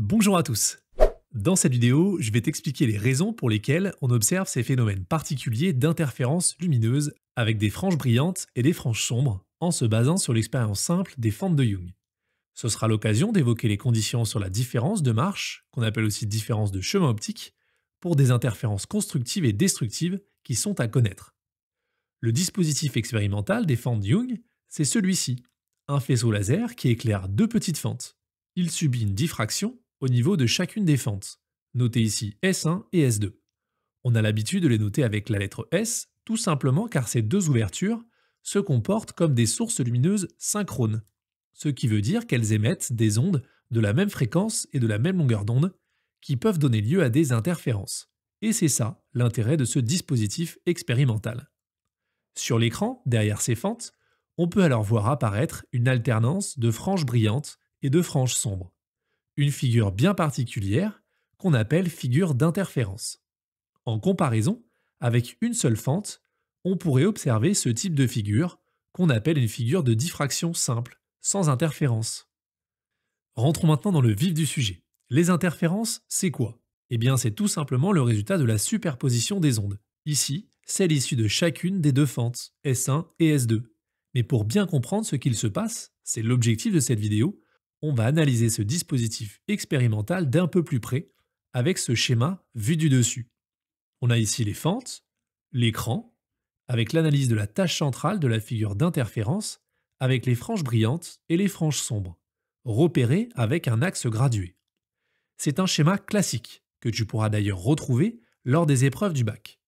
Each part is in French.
Bonjour à tous Dans cette vidéo, je vais t'expliquer les raisons pour lesquelles on observe ces phénomènes particuliers d'interférences lumineuses avec des franges brillantes et des franges sombres en se basant sur l'expérience simple des fentes de Jung. Ce sera l'occasion d'évoquer les conditions sur la différence de marche, qu'on appelle aussi différence de chemin optique, pour des interférences constructives et destructives qui sont à connaître. Le dispositif expérimental des fentes de Young, c'est celui-ci, un faisceau laser qui éclaire deux petites fentes. Il subit une diffraction au niveau de chacune des fentes, notées ici S1 et S2. On a l'habitude de les noter avec la lettre S, tout simplement car ces deux ouvertures se comportent comme des sources lumineuses synchrones, ce qui veut dire qu'elles émettent des ondes de la même fréquence et de la même longueur d'onde, qui peuvent donner lieu à des interférences. Et c'est ça l'intérêt de ce dispositif expérimental. Sur l'écran, derrière ces fentes, on peut alors voir apparaître une alternance de franges brillantes et de franges sombres une figure bien particulière qu'on appelle figure d'interférence. En comparaison, avec une seule fente, on pourrait observer ce type de figure qu'on appelle une figure de diffraction simple, sans interférence. Rentrons maintenant dans le vif du sujet. Les interférences, c'est quoi Eh bien, c'est tout simplement le résultat de la superposition des ondes. Ici, celle issue de chacune des deux fentes, S1 et S2. Mais pour bien comprendre ce qu'il se passe, c'est l'objectif de cette vidéo, on va analyser ce dispositif expérimental d'un peu plus près avec ce schéma vu du dessus. On a ici les fentes, l'écran, avec l'analyse de la tâche centrale de la figure d'interférence, avec les franges brillantes et les franges sombres, repérées avec un axe gradué. C'est un schéma classique, que tu pourras d'ailleurs retrouver lors des épreuves du bac.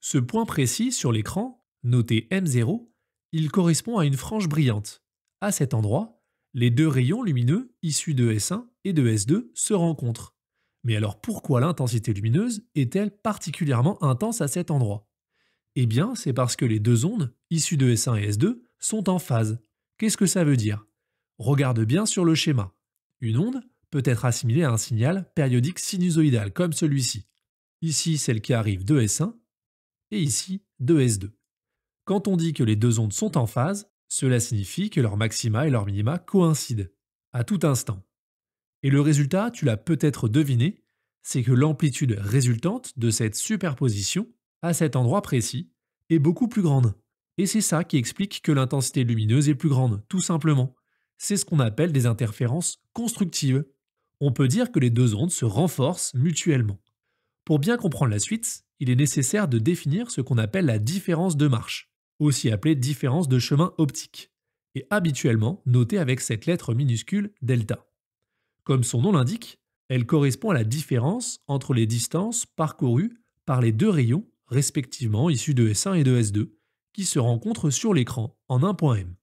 Ce point précis sur l'écran, noté M0, il correspond à une frange brillante. À cet endroit, les deux rayons lumineux issus de S1 et de S2 se rencontrent. Mais alors pourquoi l'intensité lumineuse est-elle particulièrement intense à cet endroit Eh bien, c'est parce que les deux ondes, issues de S1 et S2, sont en phase. Qu'est-ce que ça veut dire Regarde bien sur le schéma. Une onde peut être assimilée à un signal périodique sinusoïdal comme celui-ci. Ici, celle qui arrive de S1 et ici de S2. Quand on dit que les deux ondes sont en phase, cela signifie que leur maxima et leur minima coïncident, à tout instant. Et le résultat, tu l'as peut-être deviné, c'est que l'amplitude résultante de cette superposition, à cet endroit précis, est beaucoup plus grande. Et c'est ça qui explique que l'intensité lumineuse est plus grande, tout simplement. C'est ce qu'on appelle des interférences constructives. On peut dire que les deux ondes se renforcent mutuellement. Pour bien comprendre la suite, il est nécessaire de définir ce qu'on appelle la différence de marche aussi appelée différence de chemin optique, et habituellement notée avec cette lettre minuscule delta. Comme son nom l'indique, elle correspond à la différence entre les distances parcourues par les deux rayons, respectivement issus de S1 et de S2, qui se rencontrent sur l'écran en un point M.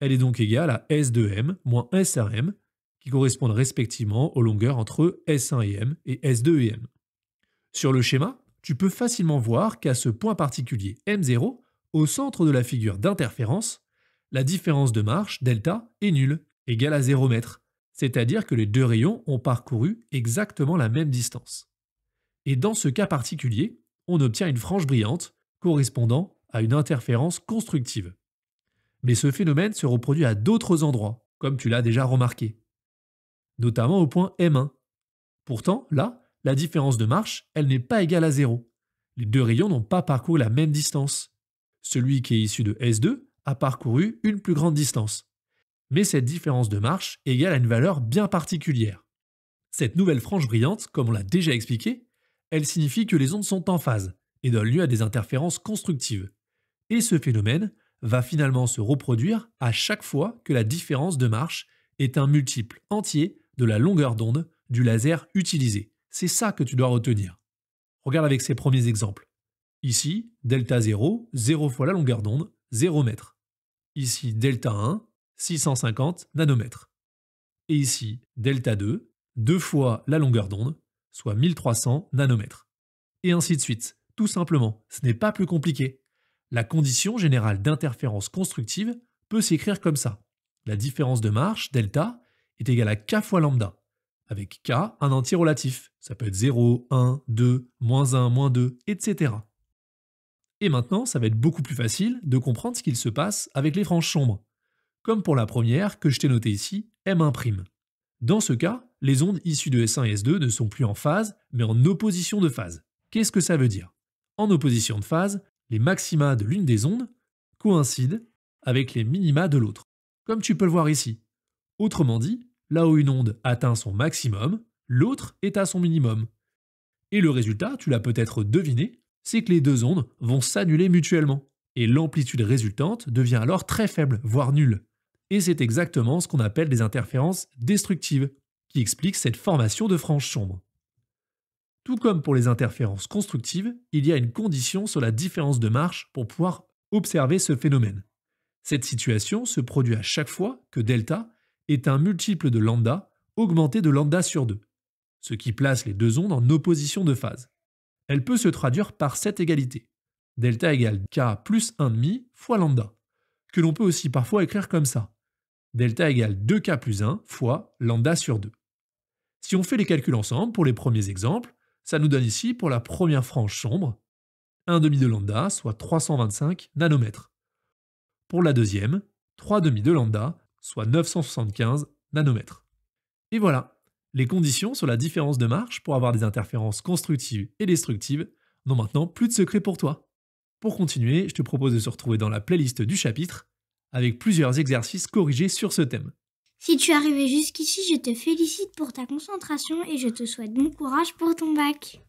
Elle est donc égale à S2M moins SRM, qui correspondent respectivement aux longueurs entre S1 et M et S2 et M. Sur le schéma, tu peux facilement voir qu'à ce point particulier M0, au centre de la figure d'interférence, la différence de marche, delta, est nulle, égale à 0 m, c'est-à-dire que les deux rayons ont parcouru exactement la même distance. Et dans ce cas particulier, on obtient une frange brillante correspondant à une interférence constructive. Mais ce phénomène se reproduit à d'autres endroits, comme tu l'as déjà remarqué, notamment au point M1. Pourtant, là, la différence de marche, elle n'est pas égale à 0. Les deux rayons n'ont pas parcouru la même distance, celui qui est issu de S2 a parcouru une plus grande distance. Mais cette différence de marche égale à une valeur bien particulière. Cette nouvelle frange brillante, comme on l'a déjà expliqué, elle signifie que les ondes sont en phase et donne lieu à des interférences constructives. Et ce phénomène va finalement se reproduire à chaque fois que la différence de marche est un multiple entier de la longueur d'onde du laser utilisé. C'est ça que tu dois retenir. Regarde avec ces premiers exemples. Ici, delta 0, 0 fois la longueur d'onde, 0 mètre. Ici, delta 1, 650 nanomètres. Et ici, delta 2, 2 fois la longueur d'onde, soit 1300 nanomètres. Et ainsi de suite. Tout simplement, ce n'est pas plus compliqué. La condition générale d'interférence constructive peut s'écrire comme ça. La différence de marche, delta, est égale à k fois lambda, avec k un entier relatif. Ça peut être 0, 1, 2, moins 1, moins 2, etc. Et maintenant, ça va être beaucoup plus facile de comprendre ce qu'il se passe avec les franges sombres, comme pour la première que je t'ai notée ici, M1'. Dans ce cas, les ondes issues de S1 et S2 ne sont plus en phase, mais en opposition de phase. Qu'est-ce que ça veut dire En opposition de phase, les maxima de l'une des ondes coïncident avec les minima de l'autre, comme tu peux le voir ici. Autrement dit, là où une onde atteint son maximum, l'autre est à son minimum. Et le résultat, tu l'as peut-être deviné, c'est que les deux ondes vont s'annuler mutuellement, et l'amplitude résultante devient alors très faible, voire nulle. Et c'est exactement ce qu'on appelle des interférences destructives, qui expliquent cette formation de franges sombres. Tout comme pour les interférences constructives, il y a une condition sur la différence de marche pour pouvoir observer ce phénomène. Cette situation se produit à chaque fois que delta est un multiple de lambda augmenté de lambda sur 2, ce qui place les deux ondes en opposition de phase elle peut se traduire par cette égalité. Delta égale k plus 1,5 fois lambda, que l'on peut aussi parfois écrire comme ça. Delta égale 2k plus 1 fois lambda sur 2. Si on fait les calculs ensemble pour les premiers exemples, ça nous donne ici pour la première frange sombre, 1 demi de lambda, soit 325 nanomètres. Pour la deuxième, 3 demi de lambda, soit 975 nanomètres. Et voilà, les conditions sur la différence de marche pour avoir des interférences constructives et destructives n'ont maintenant plus de secret pour toi. Pour continuer, je te propose de se retrouver dans la playlist du chapitre avec plusieurs exercices corrigés sur ce thème. Si tu es arrivé jusqu'ici, je te félicite pour ta concentration et je te souhaite bon courage pour ton bac.